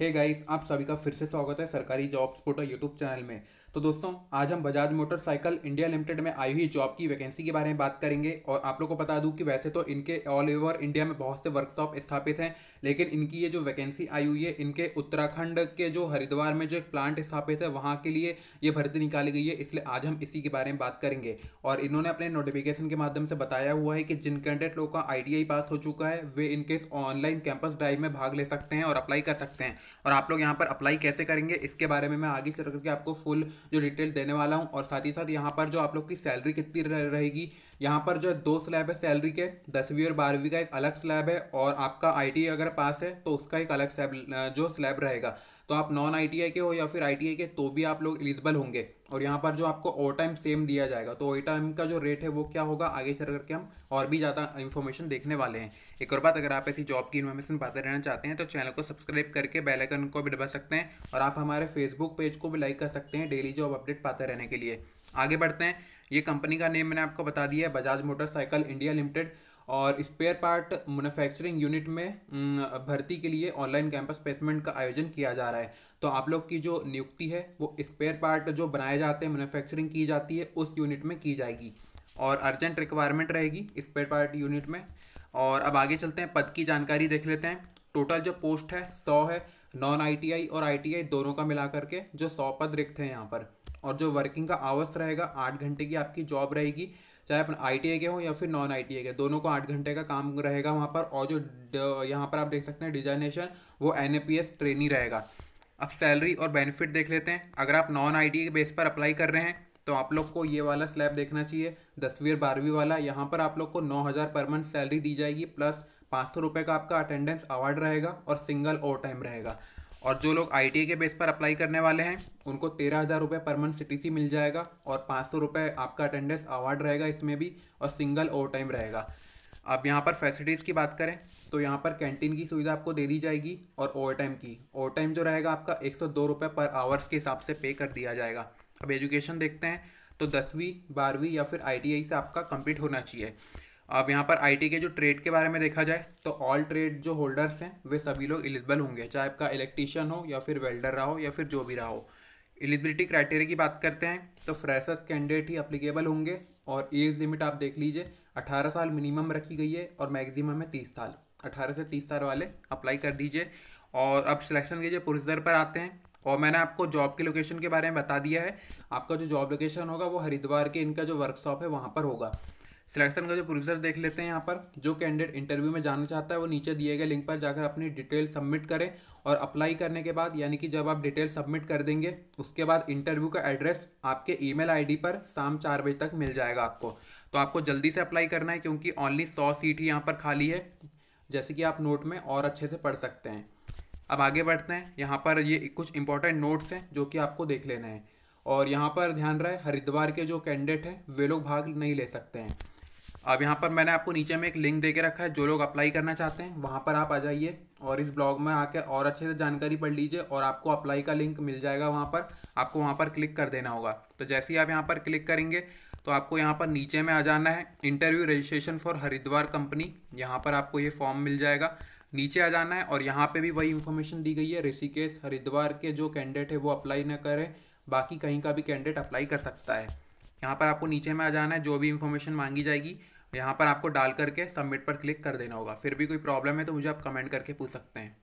हे hey guys आप सभी का फिर से स्वागत है सरकारी जॉब्स पोर्टल यूट्यूब चैनल में तो दोस्तों आज हम बजाज मोटरसाइकिल इंडिया लिमिटेड में आई हुई जॉब की वैकेंसी के बारे में बात करेंगे और आप लोग को बता दूं कि वैसे तो इनके ऑल ओवर इंडिया में बहुत से वर्कशॉप स्थापित हैं लेकिन इनकी ये जो वैकेंसी आई हुई है इनके उत्तराखंड के जो हरिद्वार में जो एक प्लांट स्थापित है वहाँ के लिए ये भर्ती निकाली गई है इसलिए आज हम इसी के बारे में बात करेंगे और इन्होंने अपने नोटिफिकेशन के माध्यम से बताया हुआ है कि जिन कैंडिडेट लोगों का आई पास हो चुका है वे इनके इस ऑनलाइन कैंपस ड्राइव में भाग ले सकते हैं और अप्लाई कर सकते हैं और आप लोग यहाँ पर अप्लाई कैसे करेंगे इसके बारे में मैं आगे चल करके आपको फुल जो डिटेल देने वाला हूँ और साथ ही साथ यहाँ पर जो आप लोग की सैलरी कितनी रहेगी यहाँ पर जो दो स्लैब है सैलरी के दसवीं और बारहवीं का एक अलग स्लैब है और आपका आईटी अगर पास है तो उसका एक अलग स्लैब जो स्लैब रहेगा तो आप नॉन आई के हो या फिर आई के तो भी आप लोग एलिजिबल होंगे और यहाँ पर जो आपको ओ टाइम सेम दिया जाएगा तो ओ टाइम का जो रेट है वो क्या होगा आगे चल करके हम और भी ज़्यादा इन्फॉर्मेशन देखने वाले हैं एक और बात अगर आप ऐसी जॉब की इन्फॉर्मेशन पाते रहना चाहते हैं तो चैनल को सब्सक्राइब करके बेलाइकन को भी दबा सकते हैं और आप हमारे फेसबुक पेज को भी लाइक कर सकते हैं डेली जॉब अपडेट पाते रहने के लिए आगे बढ़ते हैं ये कंपनी का नेम मैंने आपको बता दिया है बजाज मोटरसाइकिल इंडिया लिमिटेड और स्पेयर पार्ट मैन्युफैक्चरिंग यूनिट में भर्ती के लिए ऑनलाइन कैंपस प्लेसमेंट का आयोजन किया जा रहा है तो आप लोग की जो नियुक्ति है वो स्पेयर पार्ट जो बनाए जाते हैं मैन्युफैक्चरिंग की जाती है उस यूनिट में की जाएगी और अर्जेंट रिक्वायरमेंट रहेगी स्पेयर पार्ट यूनिट में और अब आगे चलते हैं पद की जानकारी देख लेते हैं टोटल जो पोस्ट है सौ है नॉन आईटीआई और आईटीआई दोनों का मिला करके जो सौ पद रिक्त हैं यहाँ पर और जो वर्किंग का आवर्स रहेगा आठ घंटे की आपकी जॉब रहेगी चाहे अपन आई के हो या फिर नॉन आई के दोनों को आठ घंटे का काम रहेगा वहाँ पर और जो यहाँ पर आप देख सकते हैं डिजाइनेशन वो एन ट्रेनी रहेगा अब सैलरी और बेनिफिट देख लेते हैं अगर आप नॉन आई के बेस पर अप्लाई कर रहे हैं तो आप लोग को ये वाला स्लैब देखना चाहिए दसवीं और बारहवीं वाला यहाँ पर आप लोग को नौ हज़ार पर मंथ सैलरी दी जाएगी प्लस पाँच सौ रुपये का आपका अटेंडेंस अवार्ड रहेगा और सिंगल ओवर टाइम रहेगा और जो लोग आई के बेस पर अप्लाई करने वाले हैं उनको तेरह हज़ार रुपये पर मंथ सी मिल जाएगा और पाँच सौ रुपये आपका अटेंडेंस अवार्ड रहेगा इसमें भी और सिंगल ओवर टाइम रहेगा अब यहाँ पर फैसिलिटीज़ की बात करें तो यहाँ पर कैंटीन की सुविधा आपको दे दी जाएगी और ओवर टाइम की ओवर टाइम जो रहेगा आपका एक सौ दो रुपये पर आवर्स के हिसाब से पे कर दिया जाएगा अब एजुकेशन देखते हैं तो दसवीं बारहवीं या फिर आई से आपका कम्प्लीट होना चाहिए अब यहाँ पर आईटी के जो ट्रेड के बारे में देखा जाए तो ऑल ट्रेड जो होल्डर्स हैं वे सभी लोग एलिजिबल होंगे चाहे आपका इलेक्ट्रीशियन हो या फिर वेल्डर रहा हो या फिर जो भी रहा हो एलिजिबिलिटी क्राइटेरिया की बात करते हैं तो फ्रेशर्स कैंडिडेट ही अप्लीकेबल होंगे और एज लिमिट आप देख लीजिए अठारह साल मिनिमम रखी गई है और मैक्सिमम है तीस साल अठारह से तीस साल वाले अप्लाई कर दीजिए और अब सिलेक्शन के जो प्रोसीजर पर आते हैं और मैंने आपको जॉब के लोकेशन के बारे में बता दिया है आपका जो जॉब लोकेशन होगा वो हरिद्वार के इनका जो वर्कशॉप है वहाँ पर होगा सिलेक्शन का जो प्रोसीजर देख लेते हैं यहाँ पर जो कैंडिडेट इंटरव्यू में जाना चाहता है वो नीचे दिए गए लिंक पर जाकर अपनी डिटेल सबमिट करें और अप्लाई करने के बाद यानी कि जब आप डिटेल सबमिट कर देंगे उसके बाद इंटरव्यू का एड्रेस आपके ईमेल आईडी पर शाम चार बजे तक मिल जाएगा आपको तो आपको जल्दी से अप्लाई करना है क्योंकि ऑनली सौ सीट ही यहाँ पर खाली है जैसे कि आप नोट में और अच्छे से पढ़ सकते हैं अब आगे बढ़ते हैं यहाँ पर ये कुछ इंपॉर्टेंट नोट्स हैं जो कि आपको देख लेना है और यहाँ पर ध्यान रहे हरिद्वार के जो कैंडिडेट हैं वे लोग भाग नहीं ले सकते हैं अब यहाँ पर मैंने आपको नीचे में एक लिंक दे के रखा है जो लोग अप्लाई करना चाहते हैं वहाँ पर आप आ जाइए और इस ब्लॉग में आके और अच्छे से जानकारी पढ़ लीजिए और आपको अप्लाई का लिंक मिल जाएगा वहाँ पर आपको वहाँ पर क्लिक कर देना होगा तो जैसे ही आप यहाँ पर क्लिक करेंगे तो आपको यहाँ पर नीचे में आ जाना है interview registration for Haridwar company यहाँ पर आपको ये फॉर्म मिल जाएगा नीचे आ जाना है और यहाँ पर भी वही इन्फॉर्मेशन दी गई है ऋषिकेश हरिद्वार के जो कैंडिडेट है वो अप्लाई ना करें बाकी कहीं का भी कैंडिडेट अप्लाई कर सकता है यहाँ पर आपको नीचे में आ जाना है जो भी इन्फॉर्मेशन मांगी जाएगी यहाँ पर आपको डाल करके सबमिट पर क्लिक कर देना होगा फिर भी कोई प्रॉब्लम है तो मुझे आप कमेंट करके पूछ सकते हैं